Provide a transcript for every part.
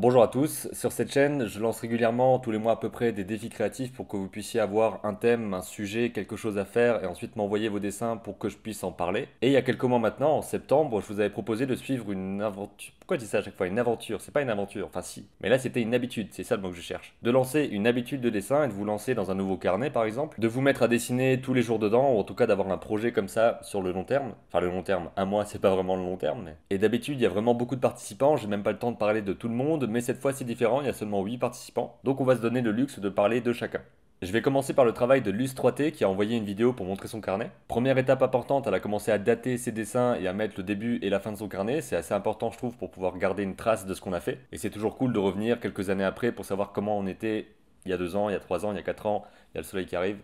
Bonjour à tous, sur cette chaîne je lance régulièrement tous les mois à peu près des défis créatifs pour que vous puissiez avoir un thème, un sujet, quelque chose à faire et ensuite m'envoyer vos dessins pour que je puisse en parler. Et il y a quelques mois maintenant, en septembre, je vous avais proposé de suivre une aventure... Pourquoi je dis ça à chaque fois Une aventure, c'est pas une aventure, enfin si. Mais là c'était une habitude, c'est ça le mot que je cherche. De lancer une habitude de dessin et de vous lancer dans un nouveau carnet par exemple, de vous mettre à dessiner tous les jours dedans ou en tout cas d'avoir un projet comme ça sur le long terme. Enfin le long terme, un mois c'est pas vraiment le long terme mais... Et d'habitude il y a vraiment beaucoup de participants, j'ai même pas le temps de parler de tout le monde mais cette fois c'est différent, il y a seulement 8 participants, donc on va se donner le luxe de parler de chacun. Je vais commencer par le travail de Luce 3 t qui a envoyé une vidéo pour montrer son carnet. Première étape importante, elle a commencé à dater ses dessins et à mettre le début et la fin de son carnet. C'est assez important je trouve pour pouvoir garder une trace de ce qu'on a fait. Et c'est toujours cool de revenir quelques années après pour savoir comment on était il y a deux ans, il y a trois ans, il y a quatre ans, il y a le soleil qui arrive.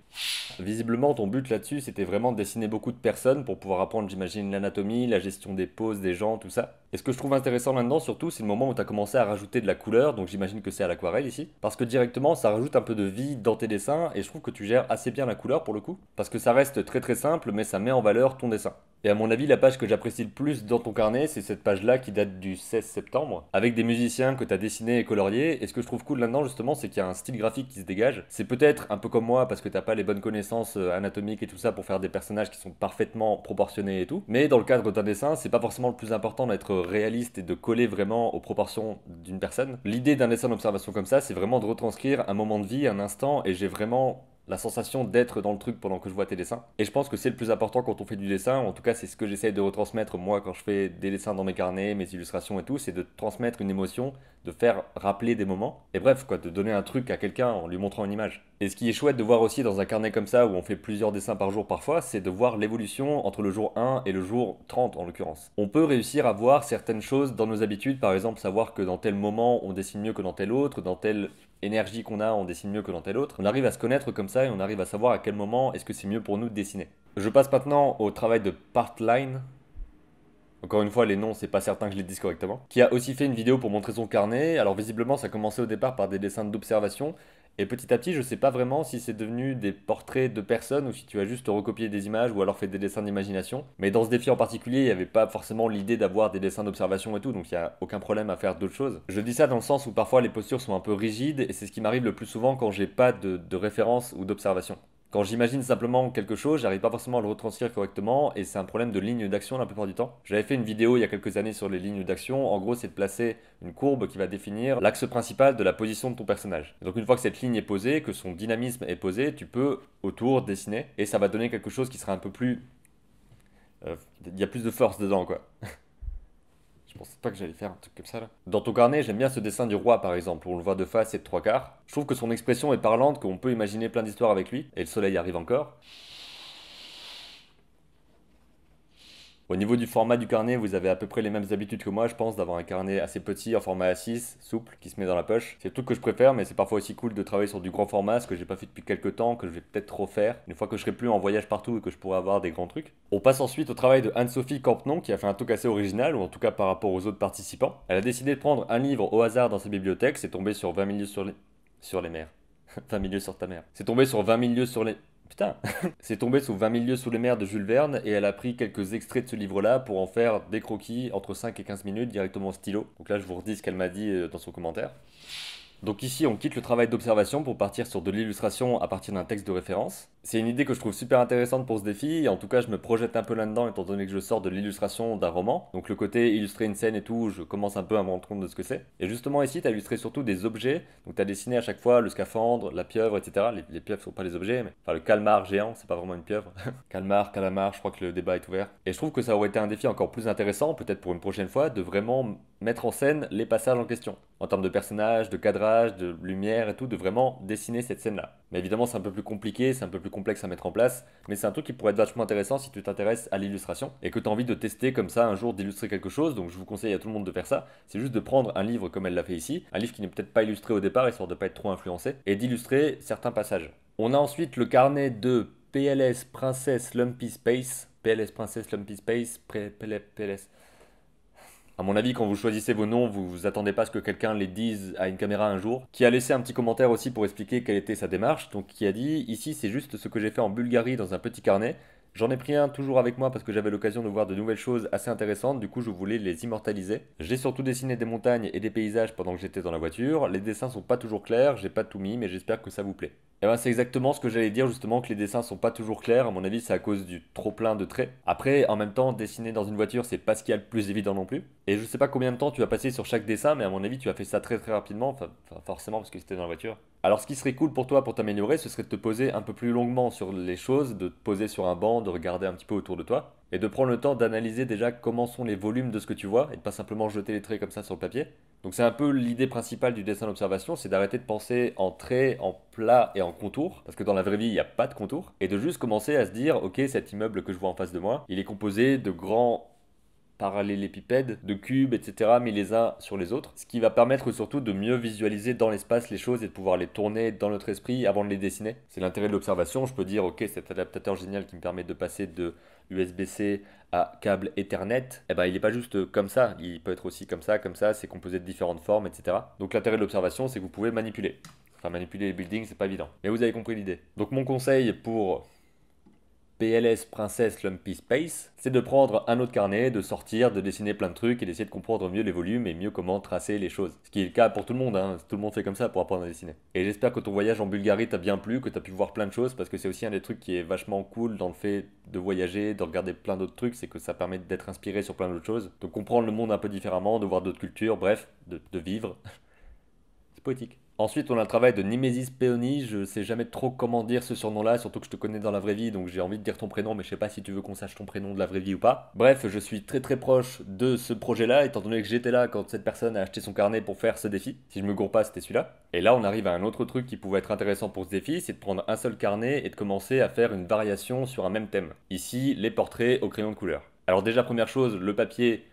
Visiblement, ton but là-dessus, c'était vraiment de dessiner beaucoup de personnes pour pouvoir apprendre, j'imagine, l'anatomie, la gestion des poses des gens, tout ça. Et ce que je trouve intéressant là-dedans, surtout, c'est le moment où tu as commencé à rajouter de la couleur, donc j'imagine que c'est à l'aquarelle ici, parce que directement, ça rajoute un peu de vie dans tes dessins, et je trouve que tu gères assez bien la couleur pour le coup, parce que ça reste très très simple, mais ça met en valeur ton dessin. Et à mon avis, la page que j'apprécie le plus dans ton carnet, c'est cette page-là qui date du 16 septembre, avec des musiciens que tu as dessinés et coloriés. Et ce que je trouve cool là-dedans, justement, c'est qu'il y a un style graphique qui se dégage. C'est peut-être un peu comme moi, parce que t'as pas les bonnes connaissances euh, anatomiques et tout ça pour faire des personnages qui sont parfaitement proportionnés et tout. Mais dans le cadre d'un dessin, c'est pas forcément le plus important d'être réaliste et de coller vraiment aux proportions d'une personne. L'idée d'un dessin d'observation comme ça, c'est vraiment de retranscrire un moment de vie, un instant, et j'ai vraiment la sensation d'être dans le truc pendant que je vois tes dessins. Et je pense que c'est le plus important quand on fait du dessin, en tout cas c'est ce que j'essaye de retransmettre moi quand je fais des dessins dans mes carnets, mes illustrations et tout, c'est de transmettre une émotion, de faire rappeler des moments, et bref quoi, de donner un truc à quelqu'un en lui montrant une image. Et ce qui est chouette de voir aussi dans un carnet comme ça où on fait plusieurs dessins par jour parfois, c'est de voir l'évolution entre le jour 1 et le jour 30 en l'occurrence. On peut réussir à voir certaines choses dans nos habitudes, par exemple savoir que dans tel moment on dessine mieux que dans tel autre, dans tel énergie qu'on a, on dessine mieux que dans tel autre. On arrive à se connaître comme ça et on arrive à savoir à quel moment est-ce que c'est mieux pour nous de dessiner. Je passe maintenant au travail de Partline. Encore une fois, les noms, c'est pas certain que je les dise correctement. Qui a aussi fait une vidéo pour montrer son carnet. Alors visiblement, ça commençait au départ par des dessins d'observation. Et petit à petit, je sais pas vraiment si c'est devenu des portraits de personnes ou si tu as juste recopié des images ou alors fait des dessins d'imagination. Mais dans ce défi en particulier, il n'y avait pas forcément l'idée d'avoir des dessins d'observation et tout, donc il n'y a aucun problème à faire d'autres choses. Je dis ça dans le sens où parfois les postures sont un peu rigides et c'est ce qui m'arrive le plus souvent quand j'ai pas de, de référence ou d'observation. Quand j'imagine simplement quelque chose, j'arrive pas forcément à le retranscrire correctement et c'est un problème de ligne d'action la plupart du temps. J'avais fait une vidéo il y a quelques années sur les lignes d'action. En gros, c'est de placer une courbe qui va définir l'axe principal de la position de ton personnage. Donc une fois que cette ligne est posée, que son dynamisme est posé, tu peux autour dessiner et ça va donner quelque chose qui sera un peu plus euh, il y a plus de force dedans quoi. Je pensais pas que j'allais faire un truc comme ça là. Dans ton carnet, j'aime bien ce dessin du roi par exemple, où on le voit de face et de trois quarts. Je trouve que son expression est parlante, qu'on peut imaginer plein d'histoires avec lui, et le soleil arrive encore. Au niveau du format du carnet, vous avez à peu près les mêmes habitudes que moi, je pense, d'avoir un carnet assez petit en format A6, souple, qui se met dans la poche. C'est tout que je préfère, mais c'est parfois aussi cool de travailler sur du grand format, ce que j'ai pas fait depuis quelques temps, que je vais peut-être trop faire, une fois que je serai plus en voyage partout et que je pourrai avoir des grands trucs. On passe ensuite au travail de Anne-Sophie Campenon, qui a fait un truc assez original, ou en tout cas par rapport aux autres participants. Elle a décidé de prendre un livre au hasard dans sa bibliothèque, c'est tombé sur 20 milieux sur les... sur les mers. 20 milieux sur ta mère. C'est tombé sur 20 milieux sur les... Putain C'est tombé sous 20 milieux sous les mers de Jules Verne et elle a pris quelques extraits de ce livre-là pour en faire des croquis entre 5 et 15 minutes directement au stylo. Donc là, je vous redis ce qu'elle m'a dit euh, dans son commentaire. Donc ici, on quitte le travail d'observation pour partir sur de l'illustration à partir d'un texte de référence c'est une idée que je trouve super intéressante pour ce défi, et en tout cas je me projette un peu là-dedans étant donné que je sors de l'illustration d'un roman, donc le côté illustrer une scène et tout, je commence un peu à me rendre compte de ce que c'est. Et justement ici, tu as illustré surtout des objets, donc tu as dessiné à chaque fois le scaphandre, la pieuvre, etc. Les, les pieuvres sont pas les objets, mais enfin le calmar géant, c'est pas vraiment une pieuvre. calmar, calamar, je crois que le débat est ouvert. Et je trouve que ça aurait été un défi encore plus intéressant, peut-être pour une prochaine fois, de vraiment mettre en scène les passages en question. En termes de personnages, de cadrage, de lumière et tout, de vraiment dessiner cette scène-là. Mais évidemment c'est un peu plus compliqué, c'est un peu plus complexe à mettre en place, mais c'est un truc qui pourrait être vachement intéressant si tu t'intéresses à l'illustration et que tu as envie de tester comme ça un jour d'illustrer quelque chose. Donc je vous conseille à tout le monde de faire ça. C'est juste de prendre un livre comme elle l'a fait ici, un livre qui n'est peut-être pas illustré au départ histoire de pas être trop influencé et d'illustrer certains passages. On a ensuite le carnet de PLS Princess Lumpy Space. PLS Princess Lumpy Space, PLS à mon avis, quand vous choisissez vos noms, vous vous attendez pas à ce que quelqu'un les dise à une caméra un jour, qui a laissé un petit commentaire aussi pour expliquer quelle était sa démarche, donc qui a dit Ici, c'est juste ce que j'ai fait en Bulgarie dans un petit carnet. J'en ai pris un toujours avec moi parce que j'avais l'occasion de voir de nouvelles choses assez intéressantes, du coup je voulais les immortaliser. J'ai surtout dessiné des montagnes et des paysages pendant que j'étais dans la voiture, les dessins sont pas toujours clairs, j'ai pas tout mis mais j'espère que ça vous plaît. Et eh ben, c'est exactement ce que j'allais dire justement que les dessins sont pas toujours clairs. À mon avis, c'est à cause du trop plein de traits. Après, en même temps, dessiner dans une voiture, c'est pas ce qu'il y a le plus évident non plus. Et je sais pas combien de temps tu as passé sur chaque dessin, mais à mon avis, tu as fait ça très très rapidement, enfin, forcément parce que c'était dans la voiture. Alors, ce qui serait cool pour toi pour t'améliorer, ce serait de te poser un peu plus longuement sur les choses, de te poser sur un banc, de regarder un petit peu autour de toi, et de prendre le temps d'analyser déjà comment sont les volumes de ce que tu vois, et de pas simplement jeter les traits comme ça sur le papier. Donc c'est un peu l'idée principale du dessin d'observation, c'est d'arrêter de penser en traits, en plats et en contours, parce que dans la vraie vie, il n'y a pas de contours, et de juste commencer à se dire, ok, cet immeuble que je vois en face de moi, il est composé de grands parallélépipèdes, de cubes, etc., mis les uns sur les autres, ce qui va permettre surtout de mieux visualiser dans l'espace les choses et de pouvoir les tourner dans notre esprit avant de les dessiner. C'est l'intérêt de l'observation, je peux dire, ok, cet adaptateur génial qui me permet de passer de USB-C à câble Ethernet, eh ben, il n'est pas juste comme ça, il peut être aussi comme ça, comme ça, c'est composé de différentes formes, etc. Donc l'intérêt de l'observation, c'est que vous pouvez manipuler. Enfin, manipuler les buildings, c'est pas évident. Mais vous avez compris l'idée. Donc mon conseil pour PLS Princesse Lumpy Space, c'est de prendre un autre carnet, de sortir, de dessiner plein de trucs et d'essayer de comprendre mieux les volumes et mieux comment tracer les choses. Ce qui est le cas pour tout le monde, hein. tout le monde fait comme ça pour apprendre à dessiner. Et j'espère que ton voyage en Bulgarie t'a bien plu, que t'as pu voir plein de choses, parce que c'est aussi un des trucs qui est vachement cool dans le fait de voyager, de regarder plein d'autres trucs, c'est que ça permet d'être inspiré sur plein d'autres choses, de comprendre le monde un peu différemment, de voir d'autres cultures, bref, de vivre. c'est poétique. Ensuite, on a le travail de Nimesis Peony. Je sais jamais trop comment dire ce surnom-là, surtout que je te connais dans la vraie vie, donc j'ai envie de dire ton prénom, mais je sais pas si tu veux qu'on sache ton prénom de la vraie vie ou pas. Bref, je suis très très proche de ce projet-là, étant donné que j'étais là quand cette personne a acheté son carnet pour faire ce défi. Si je me gourre pas, c'était celui-là. Et là, on arrive à un autre truc qui pouvait être intéressant pour ce défi, c'est de prendre un seul carnet et de commencer à faire une variation sur un même thème. Ici, les portraits au crayon de couleur. Alors déjà, première chose, le papier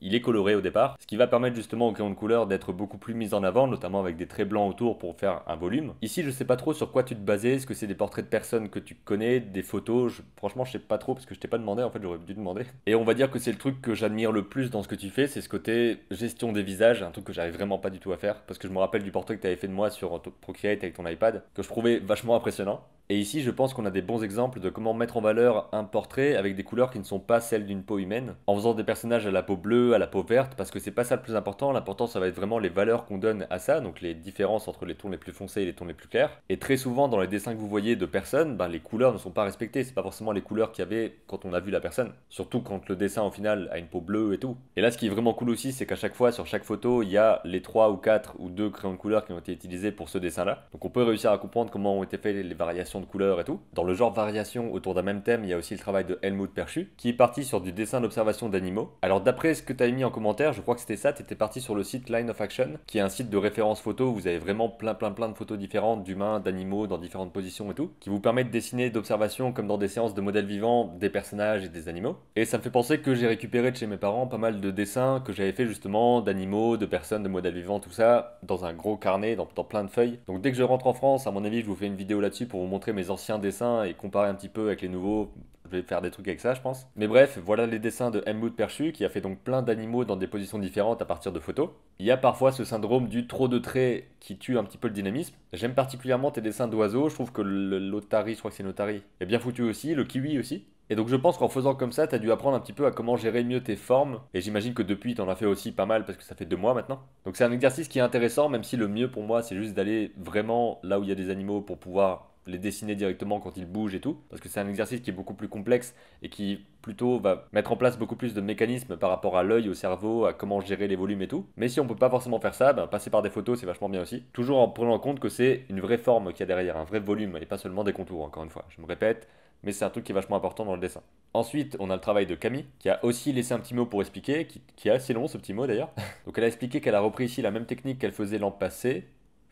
il est coloré au départ, ce qui va permettre justement au crayon de couleur d'être beaucoup plus mis en avant, notamment avec des traits blancs autour pour faire un volume. Ici, je sais pas trop sur quoi tu te basais, est-ce que c'est des portraits de personnes que tu connais, des photos, franchement, je sais pas trop parce que je t'ai pas demandé, en fait, j'aurais dû demander. Et on va dire que c'est le truc que j'admire le plus dans ce que tu fais, c'est ce côté gestion des visages, un truc que j'arrive vraiment pas du tout à faire parce que je me rappelle du portrait que tu avais fait de moi sur Procreate avec ton iPad, que je trouvais vachement impressionnant. Et ici, je pense qu'on a des bons exemples de comment mettre en valeur un portrait avec des couleurs qui ne sont pas celles d'une peau humaine, en faisant des personnages à la peau bleue, à la peau verte, parce que c'est pas ça le plus important. L'important, ça va être vraiment les valeurs qu'on donne à ça, donc les différences entre les tons les plus foncés et les tons les plus clairs. Et très souvent, dans les dessins que vous voyez de personnes, ben, les couleurs ne sont pas respectées. C'est pas forcément les couleurs qu'il y avait quand on a vu la personne. Surtout quand le dessin, au final, a une peau bleue et tout. Et là, ce qui est vraiment cool aussi, c'est qu'à chaque fois, sur chaque photo, il y a les 3 ou 4 ou 2 crayons de couleur qui ont été utilisés pour ce dessin-là. Donc on peut réussir à comprendre comment ont été faites les variations de couleurs et tout. Dans le genre variation autour d'un même thème, il y a aussi le travail de Helmut Perchu, qui est parti sur du dessin d'observation d'animaux. Alors d'après ce que tu as mis en commentaire, je crois que c'était ça, tu étais parti sur le site Line of Action, qui est un site de référence photo où vous avez vraiment plein plein plein de photos différentes d'humains, d'animaux, dans différentes positions et tout, qui vous permet de dessiner d'observation comme dans des séances de modèles vivants des personnages et des animaux. Et ça me fait penser que j'ai récupéré de chez mes parents pas mal de dessins que j'avais fait justement d'animaux, de personnes, de modèles vivants, tout ça, dans un gros carnet, dans plein de feuilles. Donc dès que je rentre en France, à mon avis, je vous fais une vidéo là-dessus pour vous montrer mes anciens dessins et comparer un petit peu avec les nouveaux. Je vais faire des trucs avec ça, je pense. Mais bref, voilà les dessins de Helmut Perchu qui a fait donc plein d'animaux dans des positions différentes à partir de photos. Il y a parfois ce syndrome du trop de traits qui tue un petit peu le dynamisme. J'aime particulièrement tes dessins d'oiseaux, je trouve que l'otari, je crois que c'est l'otari, est bien foutu aussi, le kiwi aussi. Et donc je pense qu'en faisant comme ça, t'as dû apprendre un petit peu à comment gérer mieux tes formes. Et j'imagine que depuis, t'en as fait aussi pas mal parce que ça fait deux mois maintenant. Donc c'est un exercice qui est intéressant, même si le mieux pour moi, c'est juste d'aller vraiment là où il y a des animaux pour pouvoir les dessiner directement quand ils bougent et tout, parce que c'est un exercice qui est beaucoup plus complexe et qui plutôt va mettre en place beaucoup plus de mécanismes par rapport à l'œil, au cerveau, à comment gérer les volumes et tout. Mais si on peut pas forcément faire ça, ben, passer par des photos, c'est vachement bien aussi. Toujours en prenant en compte que c'est une vraie forme qu'il y a derrière, un vrai volume et pas seulement des contours, encore une fois. Je me répète, mais c'est un truc qui est vachement important dans le dessin. Ensuite, on a le travail de Camille, qui a aussi laissé un petit mot pour expliquer, qui, qui est assez long ce petit mot d'ailleurs. Donc elle a expliqué qu'elle a repris ici la même technique qu'elle faisait l'an passé,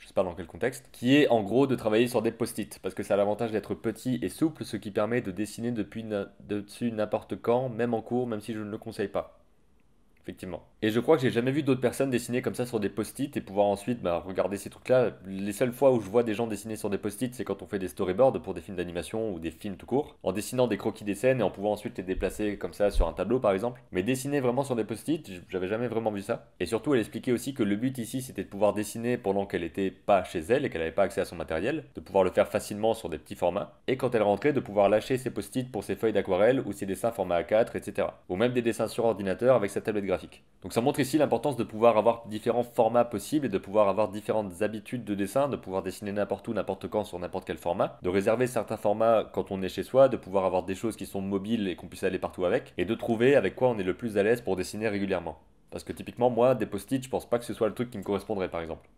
je ne sais pas dans quel contexte, qui est en gros de travailler sur des post-it, parce que ça a l'avantage d'être petit et souple, ce qui permet de dessiner depuis dessus n'importe quand, même en cours, même si je ne le conseille pas effectivement. Et je crois que j'ai jamais vu d'autres personnes dessiner comme ça sur des post-it et pouvoir ensuite bah, regarder ces trucs-là. Les seules fois où je vois des gens dessiner sur des post-it, c'est quand on fait des storyboards pour des films d'animation ou des films tout court, en dessinant des croquis des scènes et en pouvant ensuite les déplacer comme ça sur un tableau par exemple. Mais dessiner vraiment sur des post-it, j'avais jamais vraiment vu ça. Et surtout, elle expliquait aussi que le but ici, c'était de pouvoir dessiner pendant qu'elle était pas chez elle et qu'elle n'avait pas accès à son matériel, de pouvoir le faire facilement sur des petits formats, et quand elle rentrait, de pouvoir lâcher ses post-it pour ses feuilles d'aquarelle ou ses dessins format A4, etc. Ou même des dessins sur ordinateur avec sa tablette graphique donc ça montre ici l'importance de pouvoir avoir différents formats possibles et de pouvoir avoir différentes habitudes de dessin, de pouvoir dessiner n'importe où, n'importe quand, sur n'importe quel format, de réserver certains formats quand on est chez soi, de pouvoir avoir des choses qui sont mobiles et qu'on puisse aller partout avec, et de trouver avec quoi on est le plus à l'aise pour dessiner régulièrement. Parce que typiquement, moi, des post-it, je pense pas que ce soit le truc qui me correspondrait par exemple.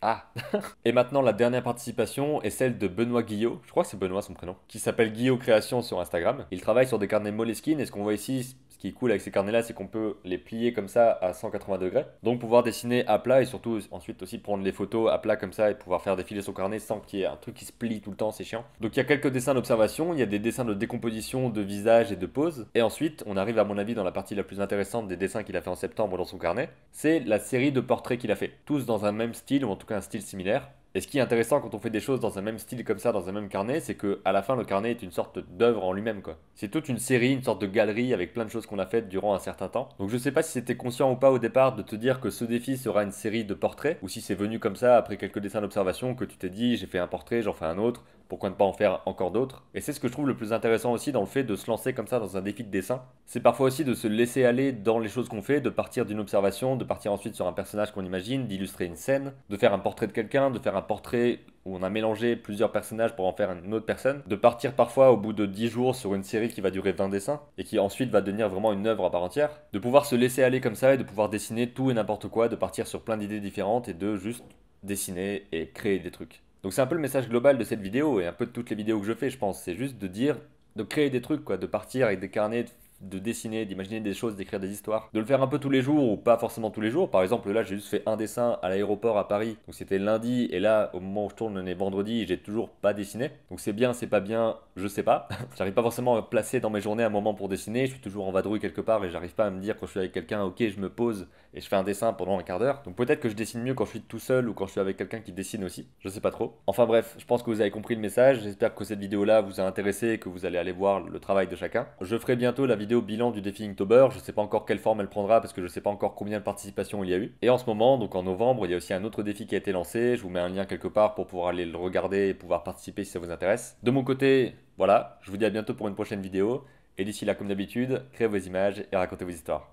Ah Et maintenant, la dernière participation est celle de Benoît Guillot, je crois que c'est Benoît son prénom, qui s'appelle Guillot Création sur Instagram. Il travaille sur des carnets Moleskine et ce qu'on voit ici ce qui est cool avec ces carnets là, c'est qu'on peut les plier comme ça à 180 degrés. Donc pouvoir dessiner à plat et surtout ensuite aussi prendre les photos à plat comme ça et pouvoir faire défiler son carnet sans qu'il y ait un truc qui se plie tout le temps, c'est chiant. Donc il y a quelques dessins d'observation, il y a des dessins de décomposition, de visage et de pose. Et ensuite, on arrive à mon avis dans la partie la plus intéressante des dessins qu'il a fait en septembre dans son carnet, c'est la série de portraits qu'il a fait. Tous dans un même style ou en tout cas un style similaire. Et ce qui est intéressant quand on fait des choses dans un même style comme ça, dans un même carnet, c'est que à la fin le carnet est une sorte d'œuvre en lui-même quoi. C'est toute une série, une sorte de galerie avec plein de choses qu'on a faites durant un certain temps. Donc je sais pas si c'était conscient ou pas au départ de te dire que ce défi sera une série de portraits ou si c'est venu comme ça après quelques dessins d'observation que tu t'es dit j'ai fait un portrait, j'en fais un autre pourquoi ne pas en faire encore d'autres Et c'est ce que je trouve le plus intéressant aussi dans le fait de se lancer comme ça dans un défi de dessin. C'est parfois aussi de se laisser aller dans les choses qu'on fait, de partir d'une observation, de partir ensuite sur un personnage qu'on imagine, d'illustrer une scène, de faire un portrait de quelqu'un, de faire un portrait où on a mélangé plusieurs personnages pour en faire une autre personne, de partir parfois au bout de 10 jours sur une série qui va durer 20 dessins et qui ensuite va devenir vraiment une œuvre à part entière, de pouvoir se laisser aller comme ça et de pouvoir dessiner tout et n'importe quoi, de partir sur plein d'idées différentes et de juste dessiner et créer des trucs. Donc c'est un peu le message global de cette vidéo et un peu de toutes les vidéos que je fais, je pense. C'est juste de dire, de créer des trucs, quoi, de partir avec des carnets, de dessiner, d'imaginer des choses, d'écrire des histoires, de le faire un peu tous les jours ou pas forcément tous les jours. Par exemple, là, j'ai juste fait un dessin à l'aéroport à Paris, donc c'était lundi, et là, au moment où je tourne, on est vendredi, j'ai toujours pas dessiné. Donc c'est bien, c'est pas bien, je sais pas. j'arrive pas forcément à placer dans mes journées un moment pour dessiner, je suis toujours en vadrouille quelque part et j'arrive pas à me dire quand je suis avec quelqu'un, ok, je me pose et je fais un dessin pendant un quart d'heure. Donc peut-être que je dessine mieux quand je suis tout seul ou quand je suis avec quelqu'un qui dessine aussi, je sais pas trop. Enfin bref, je pense que vous avez compris le message, j'espère que cette vidéo-là vous a intéressé et que vous allez aller voir le travail de chacun. Je ferai bientôt la vidéo bilan du défi Inktober, je sais pas encore quelle forme elle prendra parce que je sais pas encore combien de participations il y a eu. Et en ce moment, donc en novembre, il y a aussi un autre défi qui a été lancé, je vous mets un lien quelque part pour pouvoir aller le regarder et pouvoir participer si ça vous intéresse. De mon côté, voilà, je vous dis à bientôt pour une prochaine vidéo. Et d'ici là, comme d'habitude, créez vos images et racontez vos histoires.